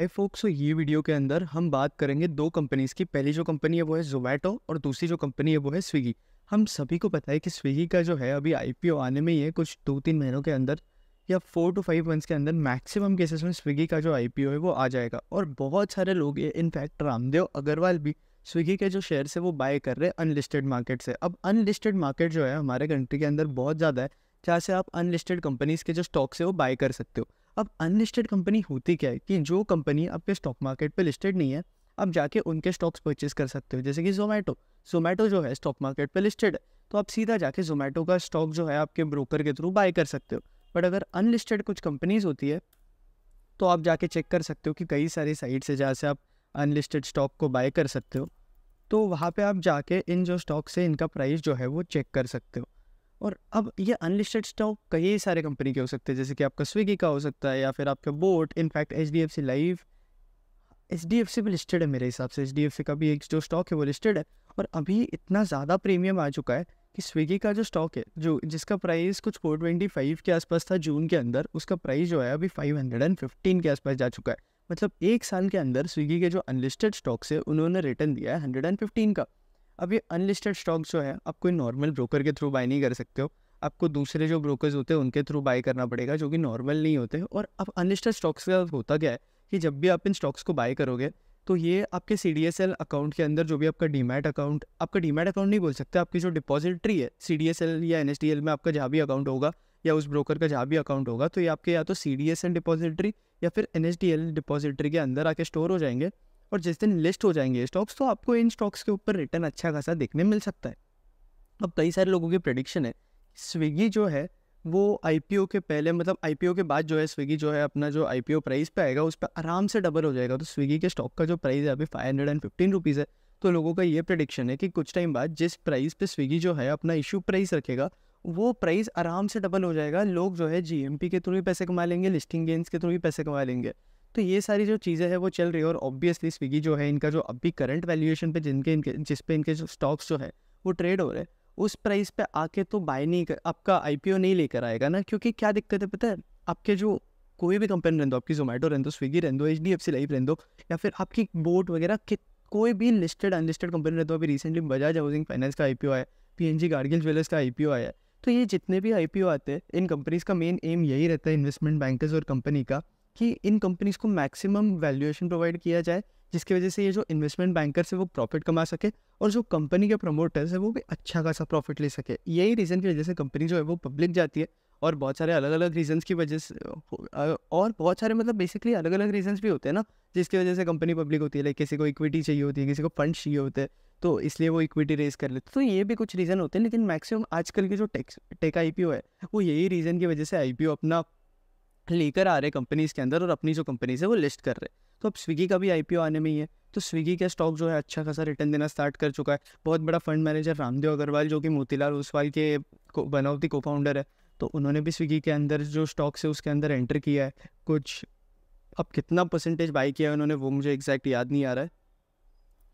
आई focus ये video के अंदर हम बात करेंगे दो कंपनीज की पहली जो कंपनी है वो है जोमेटो और दूसरी जो कंपनी है वो है स्विगी हम सभी को पता है कि स्विगी का जो है अभी आईपीओ आने में ही है कुछ दो तीन महीनों के अंदर या फोर टू फाइव मंथ्स के अंदर मैक्सिमम केसेस में स्विगी का जो आईपीओ है वो आ जाएगा और बहुत सारे लोग ये इनफैक्ट रामदेव अग्रवाल भी स्विगी के जो शेयर्स है वो बाय कर रहे हैं अनलिस्टेड मार्केट से अब अनलिस्टेड मार्केट जो है हमारे कंट्री के अंदर बहुत ज़्यादा है जहाँ से आप अनलिस्टेड कंपनीज़ के जो स्टॉक्स है वो बाय कर सकते हो अब अनलिस्टेड कंपनी होती क्या है कि जो कंपनी आपके स्टॉक मार्केट पर लिस्टेड नहीं है आप जाके उनके स्टॉक्स परचेज कर सकते हो जैसे कि जोमेटो जोमेटो जो है स्टॉक मार्केट पर लिस्टेड है तो आप सीधा जाके जोमेटो का स्टॉक जो है आपके ब्रोकर के थ्रू बाय कर सकते हो बट अगर अनलिस्टेड कुछ कंपनीज होती है तो आप जाके चेक कर सकते हो कि कई सारी साइट से जहाँ से आप अनलिस्टेड स्टॉक को बाय कर सकते हो तो वहाँ पे आप जाके इन जो स्टॉक से इनका प्राइस जो है वो चेक कर सकते हो और अब ये अनलिस्टेड स्टॉक कई सारे कंपनी के हो सकते हैं जैसे कि आपका स्विगी का हो सकता है या फिर आपका Boat in fact H D F C life H D F C भी लिस्टेड है मेरे हिसाब से एच डी एफ सी का भी एक जो स्टॉक है वो लिस्टेड है और अभी इतना ज़्यादा प्रीमियम आ चुका है कि स्विगी का जो स्टॉक है जो जिसका प्राइस कुछ फोर ट्वेंटी फाइव के आसपास था जून के अंदर उसका प्राइस जो है अभी फाइव हंड्रेड एंड फिफ्टीन के आसपास जा चुका है मतलब एक साल के अंदर स्विगी के जो अनलिस्टेड स्टॉक्स है उन्होंने रिटर्न दिया है हंड्रेड एंड फिफ्टीन का अब ये अनलिस्टेड स्टॉक जो है आप कोई नॉर्मल ब्रोकर के थ्रू बाय नहीं कर सकते हो आपको दूसरे जो ब्रोकर्स होते हैं उनके थ्रू बाय करना पड़ेगा जो कि नॉर्मल नहीं होते और अब अनलिस्टेड स्टॉक्स का होता क्या है कि जब भी आप इन स्टॉक्स को बाय करोगे तो ये आपके C D S L account के अंदर जो भी आपका डीमैट अकाउंट आपका डीमैट अकाउंट नहीं बोल सकते आपकी जो डिपॉजिटरी है सी डी एस एल या एन एस डी एल में आपका जहाँ भी अकाउंट होगा या उस ब्रोकर का जहाँ भी अकाउंट होगा तो ये आपके या तो C D S L depository या फिर N S D L depository के अंदर आके स्टोर हो जाएंगे और जिस दिन लिस्ट हो जाएंगे स्टॉक्स तो आपको इन स्टॉक्स के ऊपर रिटर्न अच्छा खासा देखने मिल सकता है अब कई सारे लोगों की प्रडिक्शन है स्विगी जो है वो आई के पहले मतलब आई के बाद जो है स्विगी जो है अपना जो आई प्राइस पे आएगा उस पर आराम से डबल हो जाएगा तो स्विगी के स्टॉक का जो प्राइस है अभी five hundred and fifteen rupees है तो लोगों का ये प्रडिक्शन है कि कुछ टाइम बाद जिस प्राइस पे स्विगी जो है अपना इशू प्राइस रखेगा वो प्राइस आराम से डबल हो जाएगा लोग जो है जी के थ्रू भी पैसे कमा लेंगे लिस्टिंग गेंस के थ्रू भी पैसे कमा लेंगे तो ये सारी जो चीज़ें हैं वो चल रही है और ऑब्वियसली स्विगी जो है इनका जो अभी करंट वैल्यूएशन पे जिनके इनके जिस पे इनके जो स्टॉक्स जो है वो ट्रेड हो रहे हैं उस प्राइस पे आके तो बाय नहीं कर आपका आई नहीं लेकर आएगा ना क्योंकि क्या दिक्कत है पता है आपके जो कोई भी कंपनी रहें दो आपकी जोमेटो रहें दो स्विगी रहें दो H D F C life रहें दो या फिर आपकी बोट वगैरह कि कोई भी लिस्टेड अनलिस्टेड कंपनी रहें दो अभी रिसेंटली बजाज हाउसिंग फाइनेंस का आई पी ओ आया P N G Gadgil jewellers का आई पी ओ आया तो ये जितने भी आई पी ओ आते हैं इन कंपनीज़ का मेन एम यही रहता है इन्वेस्टमेंट बैंकर्स और कंपनी का कि इन कंपनीज को मैक्सिमम वैल्यूएशन प्रोवाइड किया जाए जिसकी वजह से ये जो इन्वेस्टमेंट बैंकर्स है वो प्रॉफिट कमा सके और जो कंपनी के प्रमोटर्स है वो भी अच्छा खासा प्रॉफिट ले सके यही रीज़न की वजह से कंपनी जो है वो पब्लिक जाती है और बहुत सारे अलग अलग रीजंस की वजह से और बहुत सारे मतलब बेसिकली अलग अलग रीजंस भी होते हैं ना जिसकी वजह से कंपनी पब्लिक होती है लाइक किसी को इक्विटी चाहिए होती है किसी को फंड चाहिए होते हैं तो इसलिए वो इक्विटी रेज कर लेते तो ये भी कुछ रीज़न होते हैं लेकिन मैक्सिमम आजकल के जो टेक्स टेक आई है वो यही रीज़न की वजह से आई अपना लेकर आ रहे कंपनीज के अंदर और अपनी जो कंपनीज है वो लिस्ट कर रहे हैं तो अब स्विगी का भी आईपीओ आने में ही है तो स्विगी का स्टॉक जो है अच्छा खासा रिटर्न देना स्टार्ट कर चुका है बहुत बड़ा फंड मैनेजर रामदेव अग्रवाल जो कि मोतीलाल ओसवाल के one of the co founder है तो उन्होंने भी स्विगी के अंदर जो स्टॉक्स है उसके अंदर एंटर किया है कुछ अब कितना परसेंटेज बाई किया है उन्होंने वो मुझे एग्जैक्ट याद नहीं आ रहा है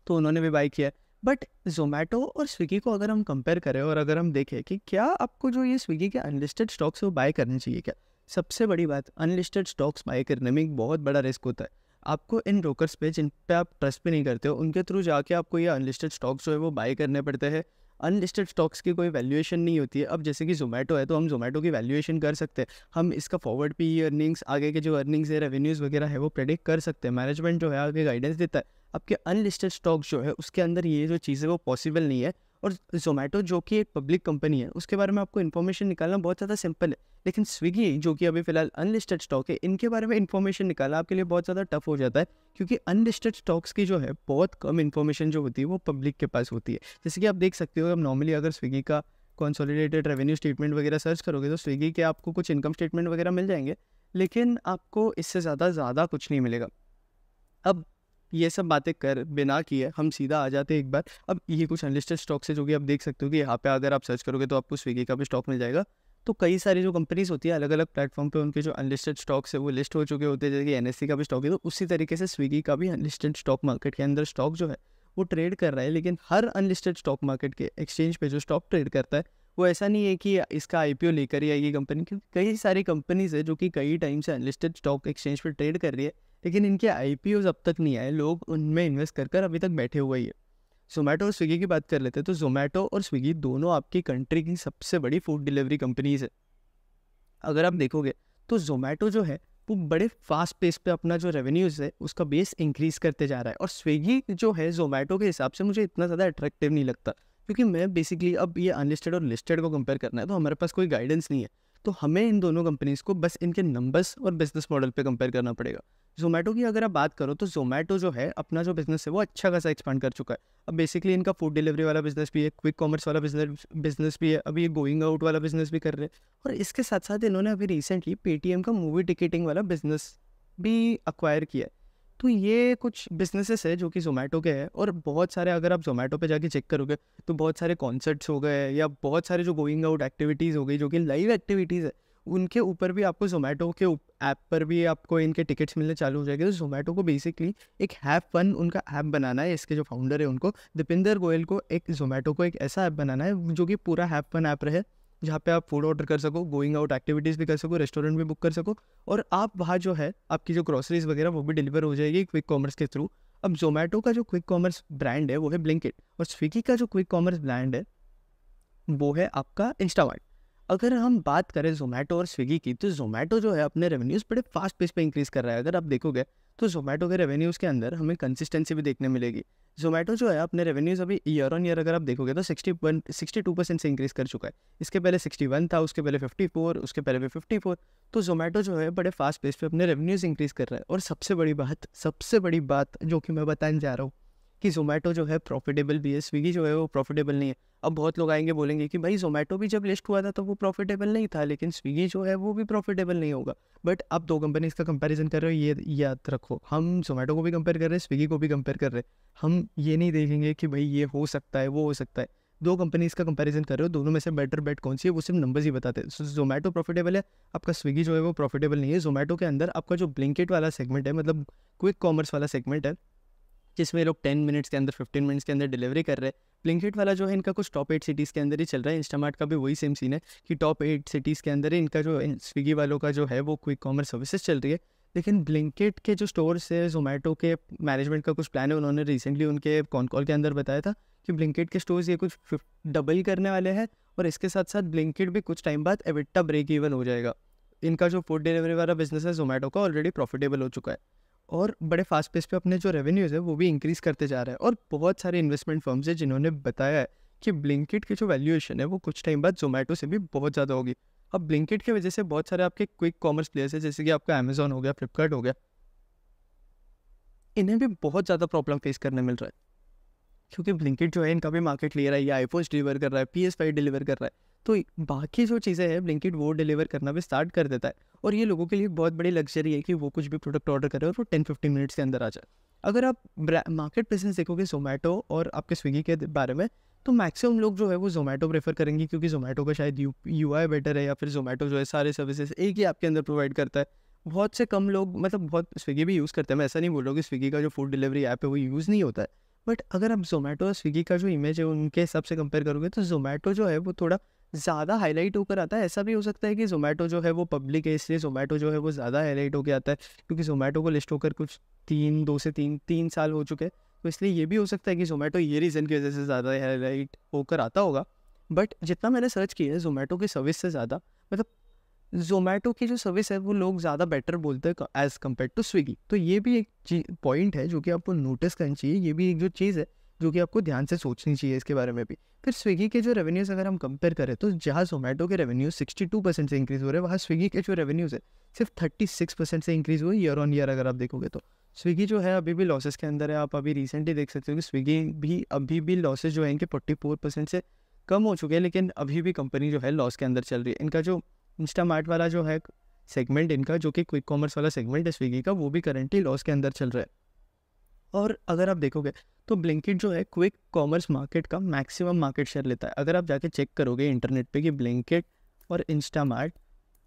तो उन्होंने भी बाई किया है बट जोमेटो और स्विगी को अगर हम कंपेयर करें और अगर हम देखें कि क्या आपको जो ये स्विगी के अनलिस्टेड स्टॉक्स है वो बाय करने चाहिए क्या सबसे बड़ी बात अनलिस्टेड स्टॉक्स बाई करने में एक बहुत बड़ा रिस्क होता है आपको इन ब्रोकर्स पे जिन पे आप ट्रस्ट भी नहीं करते हो उनके थ्रू जाके आपको ये अनलिस्टेड स्टॉक्स जो है वो बाई करने पड़ते हैं अनलिस्टेड स्टॉक्स की कोई वैल्यूएशन नहीं होती है अब जैसे कि जोमेटो है तो हम जोमेटो की वैल्यूएशन कर सकते हैं हम इसका फॉरवर्ड पी अर्निंग्स आगे के जो अर्निंग्स है रेवेन्यूज़ वगैरह है वो प्रेडिक्ट कर सकते हैं मैनेजमेंट जो है आगे गाइडेंस देता है आपके अनलिस्टेड स्टॉक्स जो है उसके अंदर ये जो चीज़ है वो पॉसिबल नहीं है और जोमेटो जो कि एक पब्लिक कंपनी है उसके बारे में आपको इन्फॉर्मेशन निकालना बहुत ज़्यादा सिंपल है लेकिन स्विगी जो कि अभी फिलहाल अनलिस्टेड स्टॉक है इनके बारे में इन्फॉर्मेशन निकालना आपके लिए बहुत ज़्यादा टफ हो जाता है क्योंकि अनलिस्टेड स्टॉक्स की जो है बहुत कम इन्फॉर्मेशन जो होती है वो पब्लिक के पास होती है जैसे कि आप देख सकते हो अब नॉर्मली अगर स्विगी का कॉन्सोलिडेटेड रेवेन्यू स्टेटमेंट वगैरह सर्च करोगे तो स्विगी के आपको कुछ इनकम स्टेटमेंट वगैरह मिल जाएंगे लेकिन आपको इससे ज़्यादा ज़्यादा कुछ नहीं मिलेगा अब ये सब बातें कर बिना किए हम सीधा आ जाते एक बार अब ये कुछ अनलिस्टेड स्टॉक्स है जो कि आप देख सकते हो कि यहाँ पे अगर आप सर्च करोगे तो आपको स्विगी का भी स्टॉक मिल जाएगा तो कई सारी जो कंपनीज होती है अलग अलग प्लेटफॉर्म पे उनके जो अनलिस्टेड स्टॉक्स है वो लिस्ट हो चुके होते हैं जैसे कि एन e का भी स्टॉक है तो उसी तरीके से स्विगी का भी अनलिस्टेड स्टॉक मार्केट के अंदर स्टॉक जो है वो ट्रेड कर रहा है लेकिन हर अनलिस्टेड स्टॉक मार्केट के एक्सचेंज पे जो स्टॉक ट्रेड करता है वो ऐसा नहीं है कि इसका आई लेकर ही आएगी कंपनी क्योंकि कई सारी कंपनीज है जो कि कई टाइम से अनलिस्टेड स्टॉक एक्सचेंज पर ट्रेड कर रही है लेकिन इनके आई अब तक नहीं आए लोग उनमें इन्वेस्ट कर कर अभी तक बैठे हुए ही है जोमेटो और स्विगी की बात कर लेते हैं तो जोमेटो और स्विगी दोनों आपकी कंट्री की सबसे बड़ी फूड डिलीवरी कंपनीज है अगर आप देखोगे तो जोमेटो जो है वो बड़े फास्ट पेस पे अपना जो रेवेन्यूज़ है उसका बेस इंक्रीज करते जा रहा है और स्विगी जो है जोमेटो के हिसाब से मुझे इतना ज़्यादा अट्रैक्टिव नहीं लगता क्योंकि मैं बेसिकली अब ये अनलिस्टेड और लिस्टेड को कंपेयर करना है तो हमारे पास कोई गाइडेंस नहीं है तो हमें इन दोनों कंपनीज़ को बस इनके नंबर्स और बिजनेस मॉडल पे कंपेयर करना पड़ेगा जोमेटो की अगर आप बात करो तो जोमेटो जो है अपना जो बिज़नेस है वो अच्छा खासा एक्सपांड कर चुका है अब बेसिकली इनका फूड डिलीवरी वाला बिज़नेस भी है क्विक कॉमर्स वाला बिजनेस बिजनेस भी है अभी ये गोइंग आउट वाला बिज़नेस भी कर रहे हैं और इसके साथ साथ इन्होंने अभी रिसेंटली पेटीएम का मूवी टिकटिंग वाला बिज़नेस भी अक्वायर किया है तो ये कुछ बिजनेसेस है जो कि जोमेटो के हैं और बहुत सारे अगर आप जोमेटो पे जाके चेक करोगे तो बहुत सारे कॉन्सर्ट्स हो गए या बहुत सारे जो गोइंग आउट एक्टिविटीज़ हो गई जो कि लाइव एक्टिविटीज़ है उनके ऊपर भी आपको जोमेटो के ऐप पर भी आपको इनके टिकट्स मिलने चालू हो जाएंगे तो जोमेटो को बेसिकली एक हैप वन उनका ऐप बनाना है इसके जो फाउंडर है उनको दीपिंदर गोयल को एक जोमेटो को एक ऐसा ऐप बनाना है जो कि पूरा हैप वन ऐप रहे जहाँ पे आप फूड ऑर्डर कर सको गोइंग आउट एक्टिविटीज़ भी कर सको रेस्टोरेंट भी बुक कर सको और आप वहाँ जो है आपकी जो ग्रॉसरीज वगैरह वो भी डिलीवर हो जाएगी क्विक कॉमर्स के थ्रू अब जोमेटो का जो क्विक कॉमर्स ब्रांड है वो है ब्लिंकिट और स्विगी का जो क्विक कॉमर्स ब्रांड है वो है आपका इंस्टामार्ट अगर हम बात करें जोमेटो और स्विगी की तो जोमेटो जो है अपने रेवेन्यूज़ बड़े फास्ट पेस पे इंक्रीज़ कर रहा है अगर आप देखोगे तो जोमेटो के रेवेन्यूज़ के अंदर हमें कंसिस्टेंसी भी देखने मिलेगी जोमेटो जो है अपने रेवेन्यूज़ अभी ईयर ऑन ईयर अगर आप देखोगे तो sixty one sixty two percent से इंक्रीज़ कर चुका है इसके पहले सिक्सटी वन था उसके पहले फिफ्टी फोर उसके पहले भी फिफ्टी फोर तो जोमेटो जो है बड़े फास्ट पेस पे अपने रेवेन्यूज़ इंक्रीज़ कर रहा है और सबसे बड़ी बात सबसे बड़ी बात जो कि मैं बताने जा रहा हूँ कि जोमेटो जो है प्रॉफिटेबल भी है स्विगी जो है वो प्रॉफिटेबल नहीं है अब बहुत लोग आएंगे बोलेंगे कि भाई जोमेटो भी जब लिस्ट हुआ था तो वो प्रॉफिटेबल नहीं था लेकिन स्विगी जो है वो भी प्रॉफिटेबल नहीं होगा बट आप दो कंपनीज का कंपैरिजन कर रहे हो ये याद रखो हम जोमेटो को भी कंपेयर कर रहे हैं स्विगी को भी कंपेयर कर रहे हैं हम ये नहीं देखेंगे कि भाई ये हो सकता है वो हो सकता है दो कंपनीज का कंपैरिजन कर रहे हो दोनों में से बेटर बेट कौन सी है वो सिर्फ नंबर्स ही बताते हैं so, जोमेटो प्रॉफिटेबल है आपका स्विगी जो है वो प्रॉफिटेबल नहीं है जोमेटो के अंदर आपका जो ब्लिंकेट वाला सेगमेंट है मतलब क्विक कॉमर्स वाला सेगमेंट है जिसमें लोग टेन मिनट्स के अंदर फिफ्टीन मिनट्स के अंदर डिलीवरी कर रहे हैं ब्लिंकिट वाला जो है इनका कुछ टॉप एट सिटीज़ के अंदर ही चल रहा है इंस्टामार्ट का भी वही सेम सीन है कि टॉप एट सिटीज़ के अंदर ही इनका जो स्विगी वालों का जो है वो क्विक कॉमर्स सर्विसेज चल रही है लेकिन ब्लिंकिट के जो स्टोर्स है जोमेटो के मैनेजमेंट का कुछ प्लान है उन्होंने रिसेंटली उनके कॉन कॉल के अंदर बताया था कि ब्लिंकिट के स्टोर्स ये कुछ डबल करने वाले हैं और इसके साथ साथ ब्लिंकिट भी कुछ टाइम बाद एविट्टा ब्रेक इवन हो जाएगा इनका जो फूड डिलीवरी वाला बिजनेस है जोमेटो का ऑलरेडी प्रॉफिटेबल हो चुका है और बड़े फास्ट पेस पे अपने जो रेवेन्यूज़ है वो भी इंक्रीज़ करते जा रहे हैं और बहुत सारे इन्वेस्टमेंट फर्म्स है जिन्होंने बताया है कि ब्लिंकिट की जो वैल्यूएशन है वो कुछ टाइम बाद जोमेटो से भी बहुत ज़्यादा होगी अब ब्लिंकिट की वजह से बहुत सारे आपके क्विक कॉमर्स प्लेयर्स है जैसे कि आपका अमेजोन हो गया फ्लिपकार्ट हो गया इन्हें भी बहुत ज़्यादा प्रॉब्लम फेस करने मिल रहा है क्योंकि ब्लिंकिट जो है इनका भी मार्केट ले रहा है या आईफोन डिलीवर कर रहा है पी डिलीवर कर रहा है तो बाकी जो चीज़ें हैं ब्लिंकिट वो डिलीवर करना भी स्टार्ट कर देता है और ये लोगों के लिए बहुत बड़ी लग्जरी है कि वो कुछ भी प्रोडक्ट ऑर्डर करें और वो टेन फिफ्टीन मिनट्स के अंदर आ जाए अगर आप मार्केट प्लेसेस देखोगे जोमेटो और आपके स्विगी के बारे में तो मैक्सिमम लोग जो है वो जोमेटो प्रेफर करेंगे क्योंकि जोमेटो का शायद यू यू आई बेटर है या फिर जोमेटो जो है सारे सर्विसेज एक ही आपके अंदर प्रोवाइड करता है बहुत से कम लोग मतलब बहुत स्विगी भी यूज़ करते हैं मैं ऐसा नहीं बोल रहा हूँ कि स्विगी का जो फूड डिलीवरी ऐप है वो यूज़ नहीं होता है बट अगर आप जोमेटो और स्विगी का जो इमेज है उनके हिसाब से कंपेयर करोगे तो जोमेटो जो है वो थोड़ा ज़्यादा हाईलाइट होकर आता है ऐसा भी हो सकता है कि जोमेटो जो है वो पब्लिक है इसलिए जोमेटो जो है वो ज़्यादा हाईलाइट होकर आता है क्योंकि जोमेटो को लिस्ट होकर कुछ तीन दो से तीन तीन साल हो चुके हैं तो इसलिए ये भी हो सकता है कि जोमेटो ये रीज़न की वजह से ज़्यादा हाईलाइट होकर आता होगा बट जितना मैंने सर्च किया है जोमेटो की सर्विस से ज़्यादा मतलब जोमेटो की जो सर्विस है वो लोग ज़्यादा बेटर बोलते हैं एज़ कम्पेयर टू स्विगी तो ये भी एक पॉइंट है जो कि आपको नोटिस करनी चाहिए ये भी एक जो चीज़ है जो कि आपको ध्यान से सोचनी चाहिए इसके बारे में भी फिर स्विगी के जो रेवेन्यूज़ अगर हम कंपेयर करें तो जहाँ जोमेटो के रेवेन्यूज 62 परसेंट से इंक्रीज़ हो रहे हैं वहाँ स्विगी के जो रेवेन्यूज़ है सिर्फ 36 परसेंट से इंक्रीज़ हुए ईयर ऑन ईयर अगर आप देखोगे तो स्विगी जो है अभी भी लॉसेस के अंदर है आप अभी रिसेंटली देख सकते हो कि स्विगी भी अभी भी लॉसेज जो है इनके फोर्टी फोर परसेंट से कम हो चुके हैं लेकिन अभी भी कंपनी जो है लॉस के अंदर चल रही है इनका जो इंस्टामार्ट वाला जो है सेगमेंट इनका जो कि क्विक कॉमर्स वाला सेगमेंट है स्विगी का वो भी करेंटली लॉस के अंदर चल रहा है और अगर आप देखोगे तो ब्लिंकिट जो है क्विक कॉमर्स मार्केट का मैक्सिमम मार्केट शेयर लेता है अगर आप जाके चेक करोगे इंटरनेट पे कि ब्लिंकिट और इंस्टामार्ट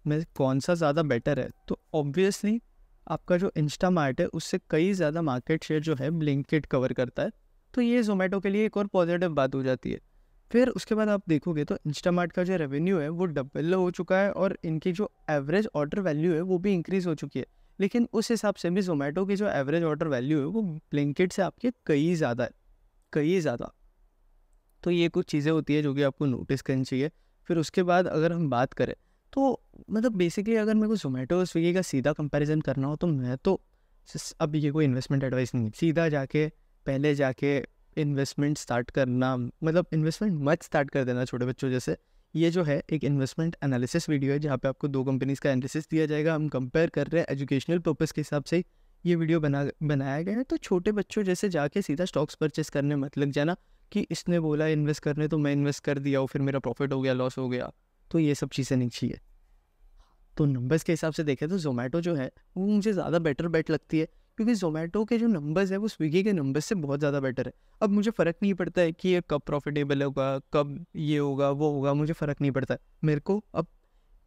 में कौन सा ज़्यादा बेटर है तो ऑब्वियसली आपका जो इंस्टामार्ट है उससे कई ज़्यादा मार्केट शेयर जो है ब्लिंकिट कवर करता है तो ये जोमेटो के लिए एक और पॉजिटिव बात हो जाती है फिर उसके बाद आप देखोगे तो इंस्टामार्ट का जो रेवेन्यू है वो डबल हो चुका है और इनकी जो एवरेज ऑर्डर वैल्यू है वो भी इंक्रीज़ हो चुकी है लेकिन उस हिसाब से भी जोमेटो की जो एवरेज ऑर्डर वैल्यू है वो ब्लिंकिट से आपके कई ज़्यादा है कई ज़्यादा तो ये कुछ चीज़ें होती है जो कि आपको नोटिस करनी चाहिए फिर उसके बाद अगर हम बात करें तो मतलब बेसिकली अगर मेरे को जोमेटो और स्विगी का सीधा कंपैरिजन करना हो तो मैं तो अब ये कोई इन्वेस्टमेंट एडवाइस नहीं सीधा जाके पहले जाके इन्वेस्टमेंट स्टार्ट करना मतलब इन्वेस्टमेंट मत स्टार्ट कर देना छोटे बच्चों जैसे ये जो है एक इन्वेस्टमेंट एनालिसिस वीडियो है जहाँ पे आपको दो कंपनीज़ का एनालिसिस दिया जाएगा हम कंपेयर कर रहे हैं एजुकेशनल पर्पज़ के हिसाब से ये वीडियो बना बनाया गया है तो छोटे बच्चों जैसे जाके सीधा स्टॉक्स परचेस करने मत लग जाना कि इसने बोला इन्वेस्ट करने तो मैं इन्वेस्ट कर दिया और फिर मेरा प्रॉफिट हो गया लॉस हो गया तो ये सब चीज़ें नहीं चाहिए तो नंबर्स के हिसाब से देखें तो जोमेटो जो है वो मुझे ज़्यादा बेटर बेट लगती है क्योंकि जोमेटो के जो नंबर्स है वो स्विगी के नंबर से बहुत ज़्यादा बेटर है अब मुझे फ़र्क नहीं पड़ता है कि ये कब प्रॉफिटेबल होगा कब ये होगा वो होगा मुझे फ़र्क नहीं पड़ता मेरे को अब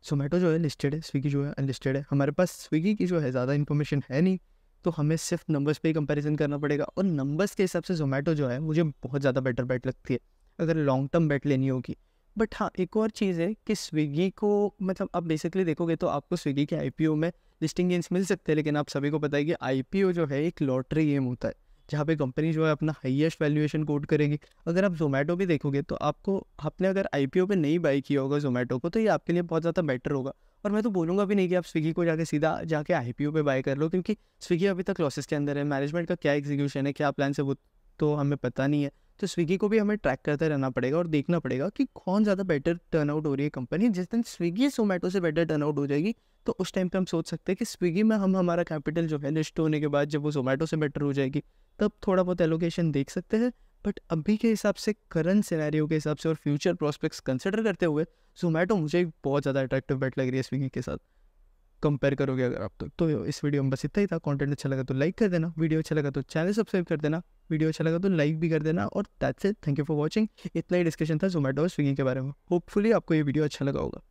जोमेटो जो है लिस्टेड है स्विगी जो है अनलिस्टेड है हमारे पास स्विगी की जो है ज़्यादा इन्फॉर्मेशन है नहीं तो हमें सिर्फ नंबर्स पे ही कंपेरिजन करना पड़ेगा और नंबर्स के हिसाब से जोमेटो जो है मुझे बहुत ज़्यादा बेटर बैट लगती है अगर लॉन्ग टर्म बैट लेनी होगी बट हाँ एक और चीज़ है कि स्विगी को मतलब आप बेसिकली देखोगे तो आपको स्विगी के आई में लिस्टिंग गेंस मिल सकते हैं लेकिन आप सभी को पता है कि आई जो है एक लॉटरी गेम होता है जहाँ पे कंपनी जो है अपना हाईएस्ट वैल्यूएशन कोट करेगी अगर आप जोमेटो भी देखोगे तो आपको आपने अगर आई पी पे नहीं बाई किया होगा जोमेटो को तो ये आपके लिए बहुत ज़्यादा बेटर होगा और मैं तो बोलूँगा भी नहीं कि आप स्विगी को जाके सीधा जाके आई पी पे बाय कर लो क्योंकि स्विगी अभी तक लॉसेस के अंदर है मैनेजमेंट का क्या एग्जीक्यूशन है क्या प्लान है वो तो हमें पता नहीं है तो स्विगी को भी हमें ट्रैक करते रहना पड़ेगा और देखना पड़ेगा कि कौन ज़्यादा बेटर टर्न आउट हो रही है कंपनी जिस दिन स्विगी जोमेटो से बेटर टर्न आउट हो जाएगी तो उस टाइम पर हम सोच सकते हैं कि स्विगी में हम हमारा कैपिटल जो है लिस्ट होने के बाद जब वो जोमेटो से बेटर हो जाएगी तब थोड़ा बहुत एलोकेशन देख सकते हैं बट अभी के हिसाब से करंट सिनेरियो के हिसाब से और फ्यूचर प्रोस्पेक्ट्स कंसिडर करते हुए जोमेटो मुझे बहुत ज़्यादा अट्रैक्टिव बेट लग रही है स्विगी के साथ कंपेयर करोगे अगर आप तो, तो इस वीडियो में बस इतना ही था कंटेंट अच्छा लगा तो लाइक कर देना वीडियो अच्छा लगा तो चैनल सब्सक्राइब कर देना वीडियो अच्छा लगा तो लाइक भी कर देना और that's it thank you for watching इतना ही डिस्कशन था जोमेटो और स्विगी के बारे में होपफुली आपको ये वीडियो अच्छा लगा होगा